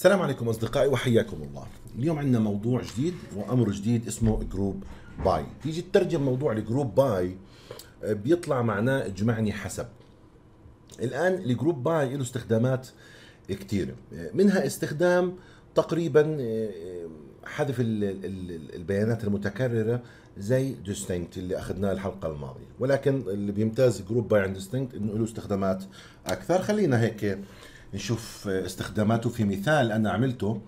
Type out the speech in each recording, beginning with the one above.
السلام عليكم اصدقائي وحياكم الله اليوم عندنا موضوع جديد وامر جديد اسمه جروب باي تيجي تترجم موضوع الجروب باي آه، بيطلع معناه اجمعني حسب الان الجروب باي له استخدامات كثيره آه، منها استخدام تقريبا آه، حذف البيانات المتكرره زي ديستينكت اللي اخذناه الحلقه الماضيه ولكن اللي بيمتاز جروب باي عن ديستينكت انه له استخدامات اكثر خلينا هيك نشوف استخداماته في مثال انا عملته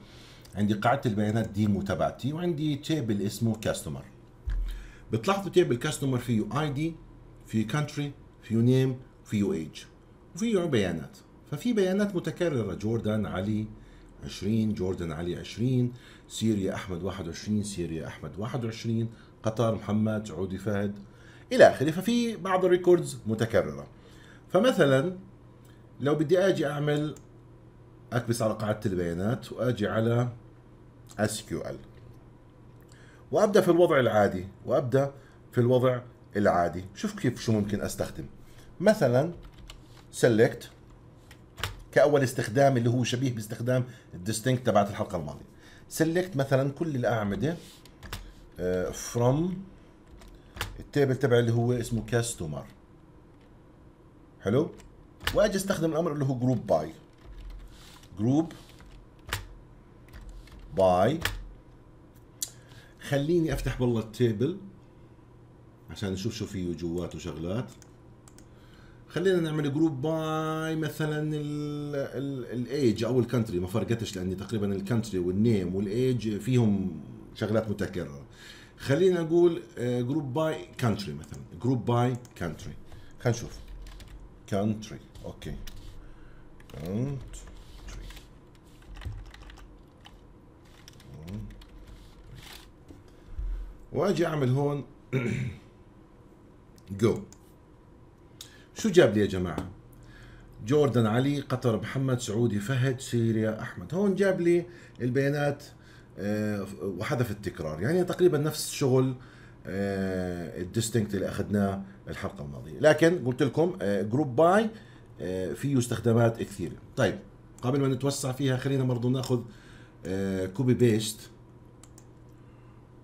عندي قاعده البيانات ديمو تبعتي وعندي تيبل اسمه كاستمر بتلاحظوا تيبل كاستمر فيه اي دي فيه كانتري فيه نيم فيه ايج وفيه بيانات ففي بيانات متكرره جوردن علي 20 جوردن علي 20 سيريا احمد 21 سيريا احمد 21 قطر محمد عودي فهد الى اخره ففي بعض الريكوردز متكرره فمثلا لو بدي اجي اعمل اكبس على قاعده البيانات واجي على اس كيو ال وابدا في الوضع العادي وابدا في الوضع العادي شوف كيف شو ممكن استخدم مثلا سيلكت كاول استخدام اللي هو شبيه باستخدام الديستنكت تبعت الحلقه الماضيه سيلكت مثلا كل الاعمده فروم آه، التيبل تبعي اللي هو اسمه كاستمر حلو واجي استخدم الامر اللي هو جروب باي جروب باي خليني افتح والله التيبل عشان نشوف شو فيه جواته شغلات خلينا نعمل جروب باي مثلا الايج او الكنتري ما فرقتش لاني تقريبا الكنتري والنيم والايج فيهم شغلات متكرره خلينا نقول جروب باي كنتري مثلا جروب باي كنتري خلينا نشوف كنتري اوكي One, تري واجي اعمل هون جو شو جاب لي يا جماعه؟ جوردن علي قطر محمد سعودي فهد سيريا احمد هون جاب لي البيانات آه، وحذف التكرار يعني تقريبا نفس شغل آه، الديستنكت اللي اخذناه الحلقه الماضيه لكن قلت لكم جروب آه، باي آه، فيه استخدامات كثيره طيب قبل ما نتوسع فيها خلينا برضه ناخذ كوبي آه، بيست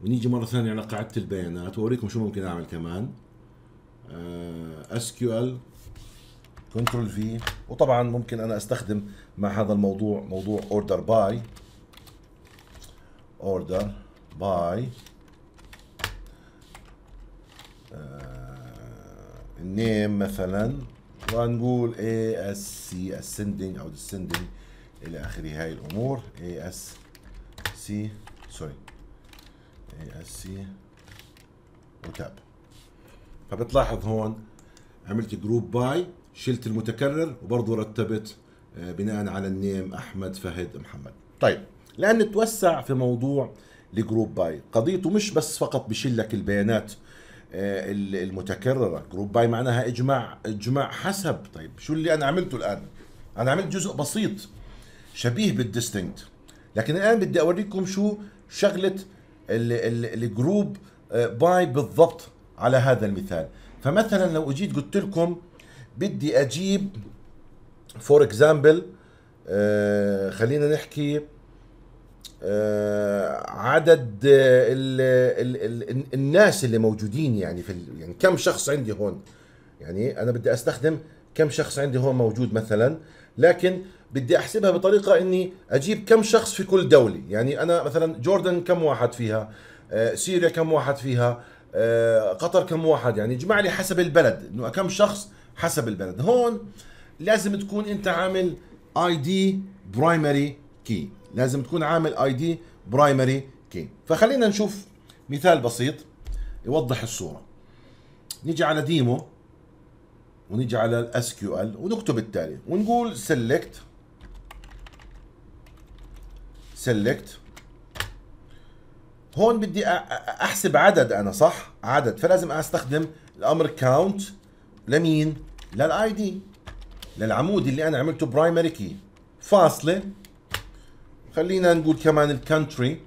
ونيجي مره ثانيه على قاعده البيانات واوريكم شو ممكن اعمل كمان اس كيو ال كنترول في وطبعا ممكن انا استخدم مع هذا الموضوع موضوع اوردر باي اوردر باي النيم مثلا ونقول اي اس سي ascending او descending الى اخره هاي الامور اي اس سي سوري اي اس سي وتاب فبتلاحظ هون عملت جروب باي شلت المتكرر وبرضه رتبت آه، بناء على النيم احمد فهد محمد طيب لان توسع في موضوع الجروب باي قضيته مش بس فقط بشيل لك البيانات آه، المتكرره جروب باي معناها اجماع اجماع حسب طيب شو اللي انا عملته الان انا عملت جزء بسيط شبيه بالديستنكت لكن الان بدي اوريكم شو شغله الجروب باي آه، بالضبط على هذا المثال فمثلا لو اجيت قلت لكم بدي اجيب فور اكزامبل آه، خلينا نحكي آه، عدد آه، ال ال الـ الناس اللي موجودين يعني في يعني كم شخص عندي هون يعني انا بدي استخدم كم شخص عندي هون موجود مثلا لكن بدي احسبها بطريقه اني اجيب كم شخص في كل دوله يعني انا مثلا جوردن كم واحد فيها آه، سوريا كم واحد فيها قطر كم واحد يعني اجمع لي حسب البلد انه كم شخص حسب البلد هون لازم تكون انت عامل اي دي برايمري كي لازم تكون عامل اي دي برايمري كي فخلينا نشوف مثال بسيط يوضح الصوره نيجي على ديمو ونيجي على الاس كيو ال ونكتب التالي ونقول سيلكت سيلكت هون بدي احسب عدد انا صح عدد فلازم استخدم الامر كاونت لمين للاي دي للعمود اللي انا عملته برايمري كي فاصله خلينا نقول كمان الكانتري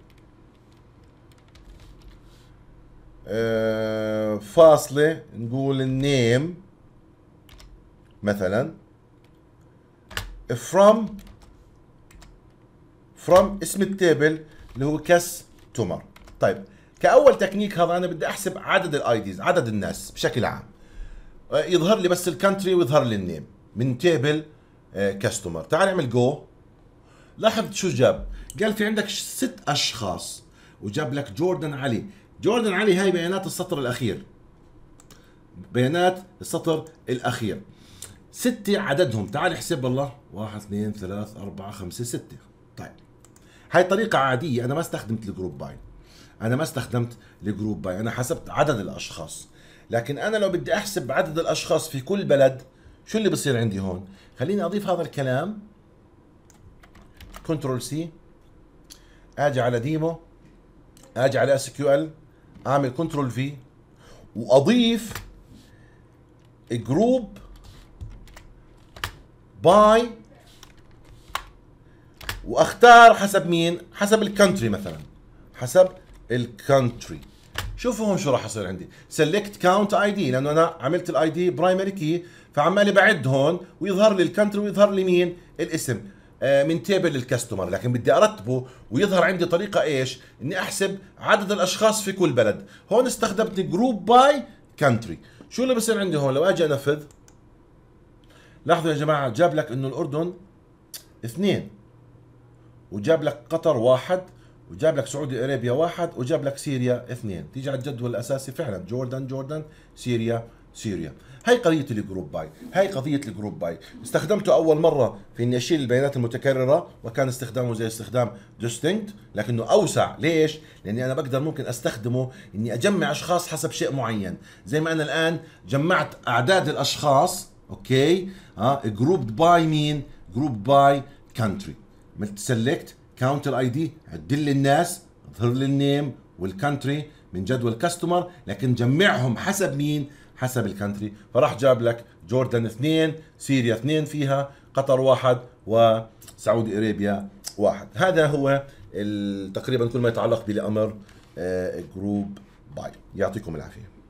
آه، فاصلة نقول النيم مثلا from from اسم التيبل اللي هو كاستمر طيب كأول تكنيك هذا أنا بدي أحسب عدد ديز عدد الناس بشكل عام آه، يظهر لي بس الكانتري ويظهر لي النيم من تيبل كاستمر آه، تعال نعمل جو لاحظ شو جاب قال في عندك ست اشخاص وجاب لك جوردن علي جوردن علي هاي بيانات السطر الاخير بيانات السطر الاخير ستة عددهم تعال احسب الله واحد اثنين ثلاث أربعة خمسة ستة طيب هاي طريقة عادية أنا ما استخدمت الجروب باي أنا ما استخدمت الجروب باي أنا حسبت عدد الأشخاص لكن أنا لو بدي أحسب عدد الأشخاص في كل بلد شو اللي بصير عندي هون خليني أضيف هذا الكلام كنترول سي اجي على ديمو اجي على اس كيو ال اعمل كنترول في واضيف جروب باي واختار حسب مين حسب الكونتري مثلا حسب الكونتري شوفوا هون شو راح يصير عندي سيلكت كاونت اي دي لانه انا عملت الاي دي برايمري كي فعمالي بعد هون ويظهر لي الكونتري ويظهر لي مين الاسم آه، من تيبل للكاستمر لكن بدي ارتبه ويظهر عندي طريقه ايش اني احسب عدد الاشخاص في كل بلد هون استخدمت جروب باي كانتري شو اللي بصير عندي هون لو اجي انفذ لاحظوا يا جماعه جاب لك انه الاردن اثنين وجاب لك قطر واحد وجاب لك سعودي ارابيا واحد وجاب لك سوريا اثنين تيجي على الجدول الاساسي فعلا جوردن جوردن سوريا سوريا هاي قضية الجروب باي هاي قضية الجروب باي استخدمته أول مرة في إني أشيل البيانات المتكررة وكان استخدامه زي استخدام distinct لكنه أوسع ليش؟ لأني أنا بقدر ممكن أستخدمه إني أجمع أشخاص حسب شيء معين زي ما أنا الآن جمعت أعداد الأشخاص أوكي ها جروب باي مين؟ جروب باي كانتري عملت سيلكت كاونتر اي دي عد لي الناس اظهر لي النيم والكانتري من جدول كاستمر لكن جمعهم حسب مين؟ حسب الكنتري فراح جاب لك جوردن اثنين سيريا اثنين فيها قطر واحد وسعودي اريبيا واحد هذا هو تقريبا كل ما يتعلق بالامر آه، جروب باي يعطيكم العافيه